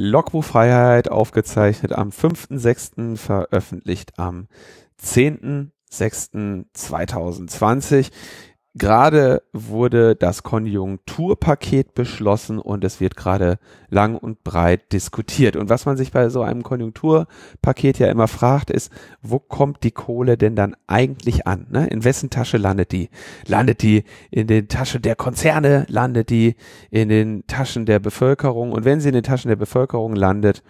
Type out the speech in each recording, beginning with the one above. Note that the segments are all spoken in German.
Logbuch Freiheit aufgezeichnet am 5.6., veröffentlicht am 10.6.2020. Gerade wurde das Konjunkturpaket beschlossen und es wird gerade lang und breit diskutiert. Und was man sich bei so einem Konjunkturpaket ja immer fragt, ist, wo kommt die Kohle denn dann eigentlich an? Ne? In wessen Tasche landet die? Landet die in den Taschen der Konzerne? Landet die in den Taschen der Bevölkerung? Und wenn sie in den Taschen der Bevölkerung landet,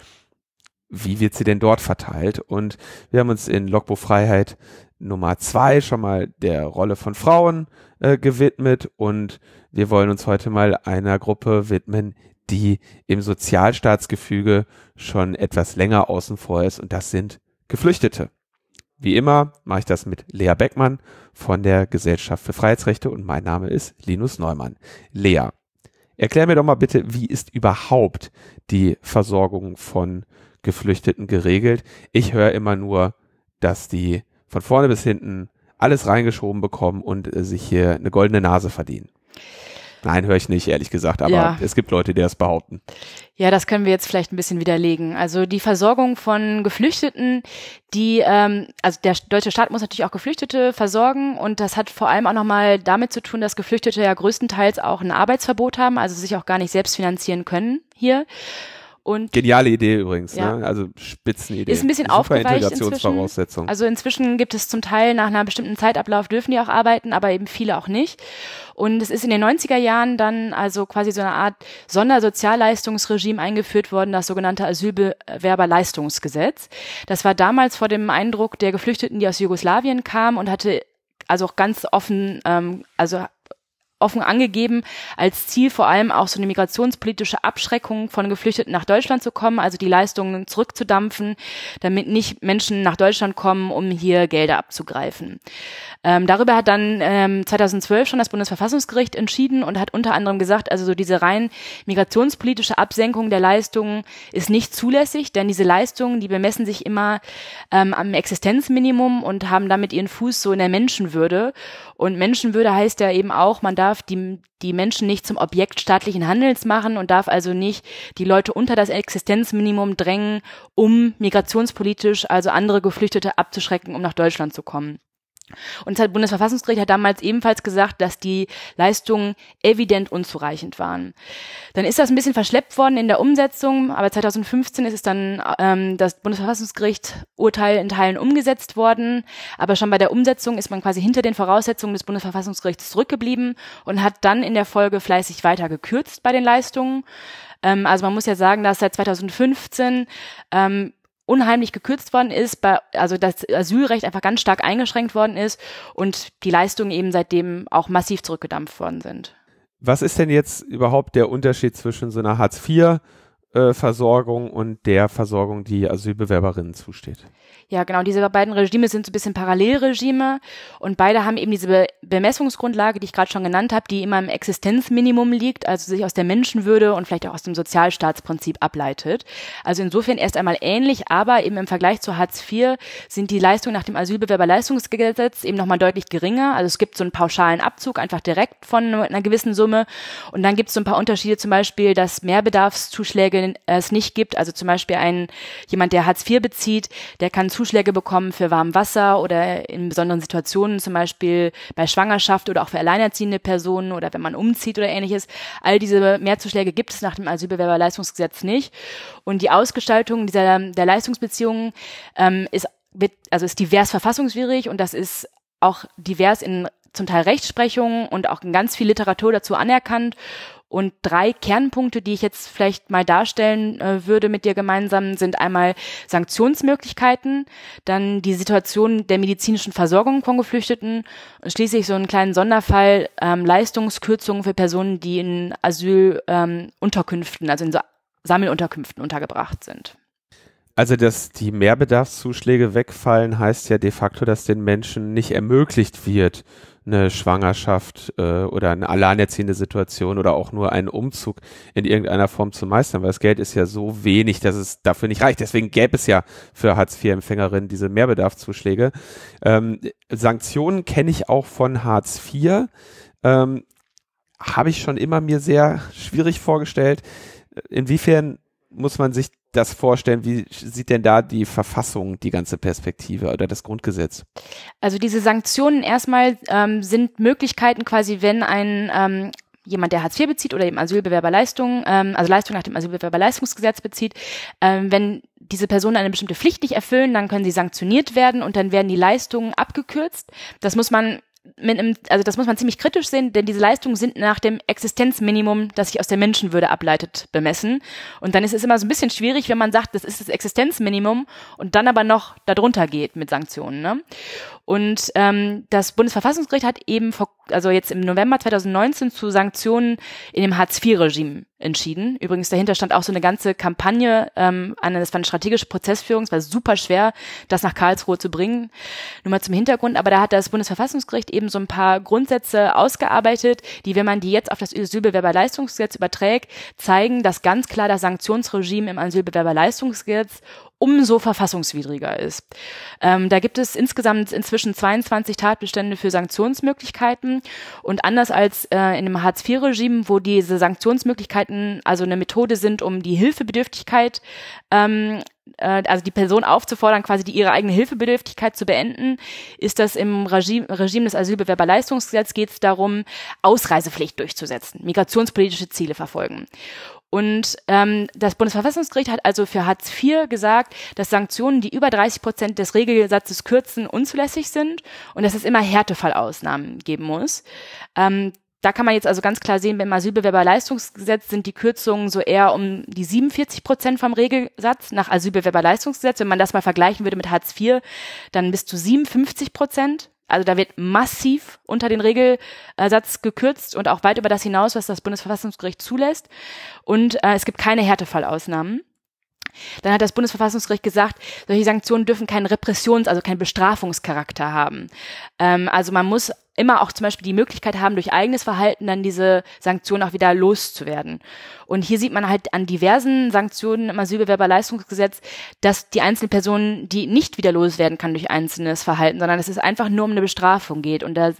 wie wird sie denn dort verteilt? Und wir haben uns in Logbo Freiheit Nummer zwei schon mal der Rolle von Frauen äh, gewidmet und wir wollen uns heute mal einer Gruppe widmen, die im Sozialstaatsgefüge schon etwas länger außen vor ist und das sind Geflüchtete. Wie immer mache ich das mit Lea Beckmann von der Gesellschaft für Freiheitsrechte und mein Name ist Linus Neumann. Lea, erklär mir doch mal bitte, wie ist überhaupt die Versorgung von Geflüchteten geregelt? Ich höre immer nur, dass die von vorne bis hinten alles reingeschoben bekommen und äh, sich hier eine goldene Nase verdienen. Nein, höre ich nicht, ehrlich gesagt, aber ja. es gibt Leute, die das behaupten. Ja, das können wir jetzt vielleicht ein bisschen widerlegen. Also die Versorgung von Geflüchteten, die, ähm, also der deutsche Staat muss natürlich auch Geflüchtete versorgen und das hat vor allem auch nochmal damit zu tun, dass Geflüchtete ja größtenteils auch ein Arbeitsverbot haben, also sich auch gar nicht selbst finanzieren können hier. Und Geniale Idee übrigens, ja. ne? also Spitzenidee. Ist ein bisschen Super aufgeweicht inzwischen. Also inzwischen gibt es zum Teil nach einem bestimmten Zeitablauf dürfen die auch arbeiten, aber eben viele auch nicht. Und es ist in den 90er Jahren dann also quasi so eine Art Sondersozialleistungsregime eingeführt worden, das sogenannte Asylbewerberleistungsgesetz. Das war damals vor dem Eindruck der Geflüchteten, die aus Jugoslawien kamen und hatte also auch ganz offen, ähm, also offen angegeben, als Ziel vor allem auch so eine migrationspolitische Abschreckung von Geflüchteten nach Deutschland zu kommen, also die Leistungen zurückzudampfen, damit nicht Menschen nach Deutschland kommen, um hier Gelder abzugreifen. Ähm, darüber hat dann ähm, 2012 schon das Bundesverfassungsgericht entschieden und hat unter anderem gesagt, also so diese rein migrationspolitische Absenkung der Leistungen ist nicht zulässig, denn diese Leistungen, die bemessen sich immer ähm, am Existenzminimum und haben damit ihren Fuß so in der Menschenwürde. Und Menschenwürde heißt ja eben auch, man darf darf die, die Menschen nicht zum Objekt staatlichen Handelns machen und darf also nicht die Leute unter das Existenzminimum drängen, um migrationspolitisch also andere Geflüchtete abzuschrecken, um nach Deutschland zu kommen. Und das Bundesverfassungsgericht hat damals ebenfalls gesagt, dass die Leistungen evident unzureichend waren. Dann ist das ein bisschen verschleppt worden in der Umsetzung, aber 2015 ist es dann ähm, das Bundesverfassungsgericht Urteil in Teilen umgesetzt worden. Aber schon bei der Umsetzung ist man quasi hinter den Voraussetzungen des Bundesverfassungsgerichts zurückgeblieben und hat dann in der Folge fleißig weiter gekürzt bei den Leistungen ähm, also man muss ja sagen, dass seit 2015 ähm, unheimlich gekürzt worden ist, bei, also das Asylrecht einfach ganz stark eingeschränkt worden ist und die Leistungen eben seitdem auch massiv zurückgedampft worden sind. Was ist denn jetzt überhaupt der Unterschied zwischen so einer Hartz IV Versorgung und der Versorgung, die Asylbewerberinnen zusteht. Ja, genau. Diese beiden Regime sind so ein bisschen Parallelregime und beide haben eben diese Bemessungsgrundlage, die ich gerade schon genannt habe, die immer im Existenzminimum liegt, also sich aus der Menschenwürde und vielleicht auch aus dem Sozialstaatsprinzip ableitet. Also insofern erst einmal ähnlich, aber eben im Vergleich zu Hartz IV sind die Leistungen nach dem Asylbewerberleistungsgesetz eben nochmal deutlich geringer. Also es gibt so einen pauschalen Abzug einfach direkt von einer gewissen Summe und dann gibt es so ein paar Unterschiede, zum Beispiel, dass Mehrbedarfszuschläge äh, es nicht gibt. Also zum Beispiel ein jemand, der Hartz IV bezieht, der kann Zuschläge bekommen für warm Wasser oder in besonderen Situationen zum Beispiel bei Schwangerschaft oder auch für alleinerziehende Personen oder wenn man umzieht oder ähnliches. All diese Mehrzuschläge gibt es nach dem Asylbewerberleistungsgesetz nicht. Und die Ausgestaltung dieser, der Leistungsbeziehungen ähm, ist, wird, also ist divers verfassungswidrig und das ist auch divers in zum Teil Rechtsprechungen und auch in ganz viel Literatur dazu anerkannt und drei Kernpunkte, die ich jetzt vielleicht mal darstellen äh, würde mit dir gemeinsam, sind einmal Sanktionsmöglichkeiten, dann die Situation der medizinischen Versorgung von Geflüchteten und schließlich so einen kleinen Sonderfall ähm, Leistungskürzungen für Personen, die in Asylunterkünften, ähm, also in so Sammelunterkünften untergebracht sind. Also, dass die Mehrbedarfszuschläge wegfallen, heißt ja de facto, dass den Menschen nicht ermöglicht wird, eine Schwangerschaft äh, oder eine alleinerziehende Situation oder auch nur einen Umzug in irgendeiner Form zu meistern, weil das Geld ist ja so wenig, dass es dafür nicht reicht. Deswegen gäbe es ja für Hartz-IV-Empfängerinnen diese Mehrbedarfszuschläge. Ähm, Sanktionen kenne ich auch von Hartz IV. Ähm, Habe ich schon immer mir sehr schwierig vorgestellt. Inwiefern muss man sich das vorstellen? Wie sieht denn da die Verfassung, die ganze Perspektive oder das Grundgesetz? Also diese Sanktionen erstmal ähm, sind Möglichkeiten quasi, wenn ein ähm, jemand, der Hartz IV bezieht oder eben Asylbewerber ähm, also Leistungen nach dem Asylbewerberleistungsgesetz bezieht, ähm, wenn diese Personen eine bestimmte Pflicht nicht erfüllen, dann können sie sanktioniert werden und dann werden die Leistungen abgekürzt. Das muss man mit einem, also das muss man ziemlich kritisch sehen, denn diese Leistungen sind nach dem Existenzminimum, das sich aus der Menschenwürde ableitet, bemessen. Und dann ist es immer so ein bisschen schwierig, wenn man sagt, das ist das Existenzminimum und dann aber noch darunter geht mit Sanktionen. Ne? Und ähm, das Bundesverfassungsgericht hat eben vor, also jetzt im November 2019 zu Sanktionen in dem Hartz-IV-Regime entschieden. Übrigens dahinter stand auch so eine ganze Kampagne, ähm, eine, das war eine strategische Prozessführung, es war super schwer, das nach Karlsruhe zu bringen. Nur mal zum Hintergrund, aber da hat das Bundesverfassungsgericht eben eben so ein paar Grundsätze ausgearbeitet, die, wenn man die jetzt auf das Asylbewerberleistungsgesetz überträgt, zeigen, dass ganz klar das Sanktionsregime im Asylbewerberleistungsgesetz umso verfassungswidriger ist. Ähm, da gibt es insgesamt inzwischen 22 Tatbestände für Sanktionsmöglichkeiten und anders als äh, in dem Hartz-IV-Regime, wo diese Sanktionsmöglichkeiten also eine Methode sind, um die Hilfebedürftigkeit ähm, äh, also die Person aufzufordern, quasi die ihre eigene Hilfebedürftigkeit zu beenden, ist das im Regime, Regime des Asylbewerberleistungsgesetzes geht es darum, Ausreisepflicht durchzusetzen, migrationspolitische Ziele verfolgen. Und ähm, das Bundesverfassungsgericht hat also für Hartz IV gesagt, dass Sanktionen, die über 30 Prozent des Regelsatzes kürzen, unzulässig sind und dass es immer Härtefallausnahmen geben muss. Ähm, da kann man jetzt also ganz klar sehen, beim Asylbewerberleistungsgesetz sind die Kürzungen so eher um die 47 Prozent vom Regelsatz nach Asylbewerberleistungsgesetz. Wenn man das mal vergleichen würde mit Hartz IV, dann bis zu 57 Prozent. Also da wird massiv unter den Regelsatz gekürzt und auch weit über das hinaus, was das Bundesverfassungsgericht zulässt. Und äh, es gibt keine Härtefallausnahmen. Dann hat das Bundesverfassungsgericht gesagt, solche Sanktionen dürfen keinen Repressions-, also keinen Bestrafungscharakter haben. Ähm, also man muss immer auch zum Beispiel die Möglichkeit haben, durch eigenes Verhalten dann diese Sanktionen auch wieder loszuwerden. Und hier sieht man halt an diversen Sanktionen im Asylbewerberleistungsgesetz, dass die einzelne Person die nicht wieder loswerden kann durch einzelnes Verhalten, sondern dass es einfach nur um eine Bestrafung geht. Und da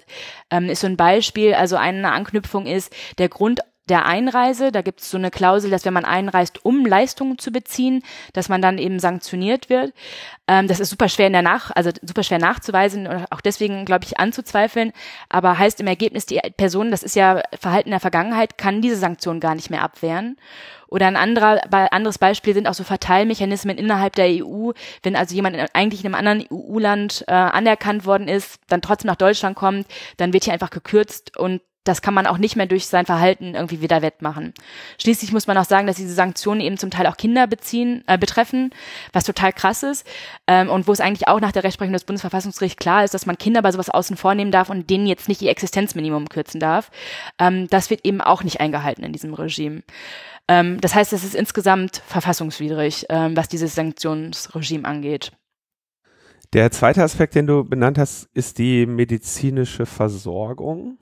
ähm, ist so ein Beispiel, also eine Anknüpfung ist, der Grund der Einreise. Da gibt es so eine Klausel, dass wenn man einreist, um Leistungen zu beziehen, dass man dann eben sanktioniert wird. Ähm, das ist super schwer in der Nach, also super schwer nachzuweisen und auch deswegen, glaube ich, anzuzweifeln. Aber heißt im Ergebnis, die Person, das ist ja Verhalten der Vergangenheit, kann diese Sanktion gar nicht mehr abwehren. Oder ein anderer, anderes Beispiel sind auch so Verteilmechanismen innerhalb der EU. Wenn also jemand eigentlich in einem anderen EU-Land äh, anerkannt worden ist, dann trotzdem nach Deutschland kommt, dann wird hier einfach gekürzt und das kann man auch nicht mehr durch sein Verhalten irgendwie wieder wettmachen. Schließlich muss man auch sagen, dass diese Sanktionen eben zum Teil auch Kinder beziehen, äh, betreffen, was total krass ist ähm, und wo es eigentlich auch nach der Rechtsprechung des Bundesverfassungsgerichts klar ist, dass man Kinder bei sowas außen vornehmen darf und denen jetzt nicht ihr Existenzminimum kürzen darf. Ähm, das wird eben auch nicht eingehalten in diesem Regime. Ähm, das heißt, es ist insgesamt verfassungswidrig, ähm, was dieses Sanktionsregime angeht. Der zweite Aspekt, den du benannt hast, ist die medizinische Versorgung.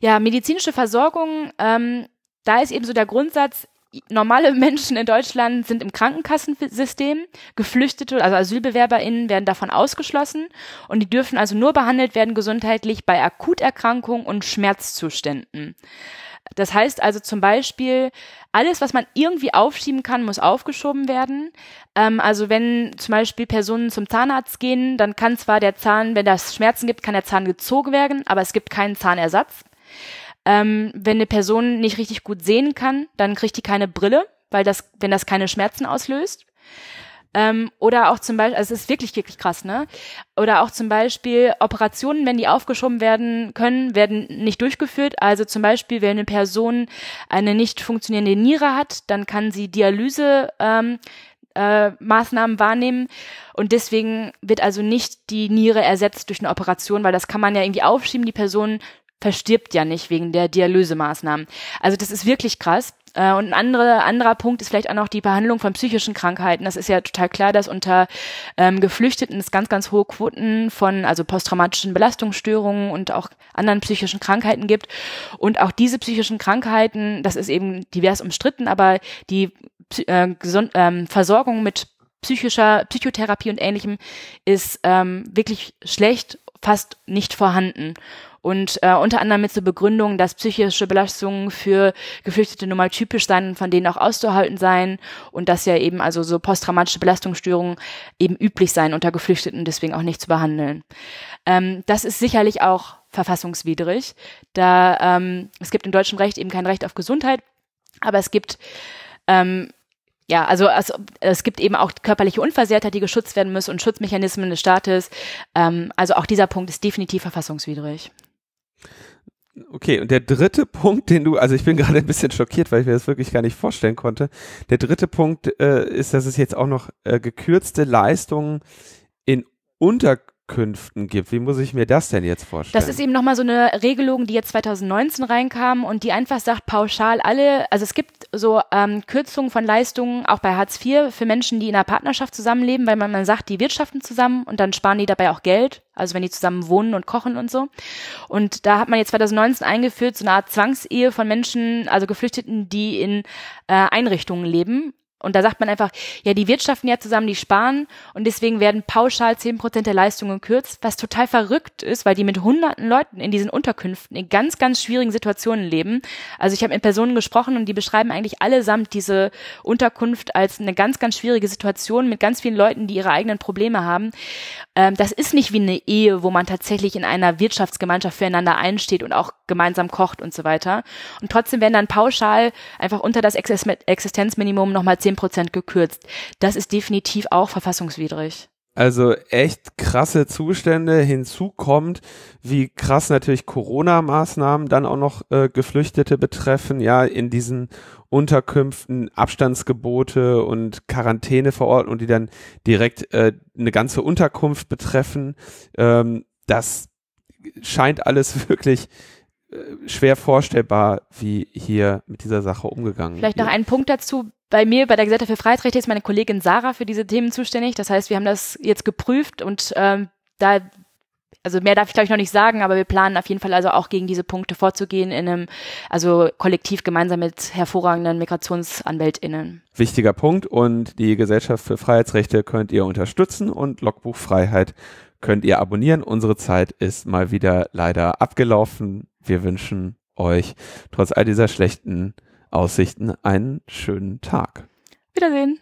Ja, medizinische Versorgung, ähm, da ist eben so der Grundsatz, normale Menschen in Deutschland sind im Krankenkassensystem. Geflüchtete, also AsylbewerberInnen werden davon ausgeschlossen und die dürfen also nur behandelt werden gesundheitlich bei Akuterkrankungen und Schmerzzuständen. Das heißt also zum Beispiel, alles, was man irgendwie aufschieben kann, muss aufgeschoben werden. Ähm, also wenn zum Beispiel Personen zum Zahnarzt gehen, dann kann zwar der Zahn, wenn das Schmerzen gibt, kann der Zahn gezogen werden, aber es gibt keinen Zahnersatz. Ähm, wenn eine Person nicht richtig gut sehen kann, dann kriegt die keine Brille, weil das, wenn das keine Schmerzen auslöst. Ähm, oder auch zum Beispiel, also es ist wirklich, wirklich krass, ne? Oder auch zum Beispiel Operationen, wenn die aufgeschoben werden können, werden nicht durchgeführt. Also zum Beispiel, wenn eine Person eine nicht funktionierende Niere hat, dann kann sie Dialyse ähm, äh, Maßnahmen wahrnehmen. Und deswegen wird also nicht die Niere ersetzt durch eine Operation, weil das kann man ja irgendwie aufschieben. Die Person verstirbt ja nicht wegen der Dialysemaßnahmen. Also das ist wirklich krass. Äh, und ein anderer, anderer Punkt ist vielleicht auch noch die Behandlung von psychischen Krankheiten. Das ist ja total klar, dass unter ähm, Geflüchteten es ganz, ganz hohe Quoten von also posttraumatischen Belastungsstörungen und auch anderen psychischen Krankheiten gibt. Und auch diese psychischen Krankheiten, das ist eben divers umstritten, aber die äh, Gesund ähm, Versorgung mit psychischer Psychotherapie und ähnlichem ist ähm, wirklich schlecht, fast nicht vorhanden und äh, unter anderem mit zur Begründung, dass psychische Belastungen für Geflüchtete nun mal typisch seien und von denen auch auszuhalten seien und dass ja eben also so posttraumatische Belastungsstörungen eben üblich seien unter Geflüchteten, deswegen auch nicht zu behandeln. Ähm, das ist sicherlich auch verfassungswidrig, da ähm, es gibt im deutschen Recht eben kein Recht auf Gesundheit, aber es gibt ähm, ja, also es, es, gibt eben auch körperliche Unversehrtheit, die geschützt werden müssen und Schutzmechanismen des Staates. Ähm, also auch dieser Punkt ist definitiv verfassungswidrig. Okay, und der dritte Punkt, den du, also ich bin gerade ein bisschen schockiert, weil ich mir das wirklich gar nicht vorstellen konnte. Der dritte Punkt äh, ist, dass es jetzt auch noch äh, gekürzte Leistungen in unter Auskünften gibt. Wie muss ich mir das denn jetzt vorstellen? Das ist eben nochmal so eine Regelung, die jetzt 2019 reinkam und die einfach sagt, pauschal alle, also es gibt so ähm, Kürzungen von Leistungen auch bei Hartz IV für Menschen, die in einer Partnerschaft zusammenleben, weil man, man sagt, die wirtschaften zusammen und dann sparen die dabei auch Geld, also wenn die zusammen wohnen und kochen und so. Und da hat man jetzt 2019 eingeführt, so eine Art Zwangsehe von Menschen, also Geflüchteten, die in äh, Einrichtungen leben, und da sagt man einfach, ja, die wirtschaften ja zusammen, die sparen und deswegen werden pauschal zehn Prozent der Leistungen gekürzt, was total verrückt ist, weil die mit hunderten Leuten in diesen Unterkünften in ganz, ganz schwierigen Situationen leben. Also ich habe mit Personen gesprochen und die beschreiben eigentlich allesamt diese Unterkunft als eine ganz, ganz schwierige Situation mit ganz vielen Leuten, die ihre eigenen Probleme haben. Ähm, das ist nicht wie eine Ehe, wo man tatsächlich in einer Wirtschaftsgemeinschaft füreinander einsteht und auch gemeinsam kocht und so weiter. Und trotzdem werden dann pauschal einfach unter das Existenzminimum nochmal zehn 10 Prozent gekürzt. Das ist definitiv auch verfassungswidrig. Also echt krasse Zustände. Hinzu kommt, wie krass natürlich Corona-Maßnahmen dann auch noch äh, Geflüchtete betreffen. Ja, in diesen Unterkünften Abstandsgebote und Quarantäneverordnung, die dann direkt äh, eine ganze Unterkunft betreffen. Ähm, das scheint alles wirklich äh, schwer vorstellbar, wie hier mit dieser Sache umgegangen Vielleicht wird. noch ein Punkt dazu. Bei mir, bei der Gesellschaft für Freiheitsrechte, ist meine Kollegin Sarah für diese Themen zuständig. Das heißt, wir haben das jetzt geprüft und ähm, da, also mehr darf ich glaube ich noch nicht sagen, aber wir planen auf jeden Fall also auch gegen diese Punkte vorzugehen in einem, also kollektiv gemeinsam mit hervorragenden MigrationsanwältInnen. Wichtiger Punkt und die Gesellschaft für Freiheitsrechte könnt ihr unterstützen und Logbuchfreiheit könnt ihr abonnieren. Unsere Zeit ist mal wieder leider abgelaufen. Wir wünschen euch trotz all dieser schlechten Aussichten einen schönen Tag. Wiedersehen.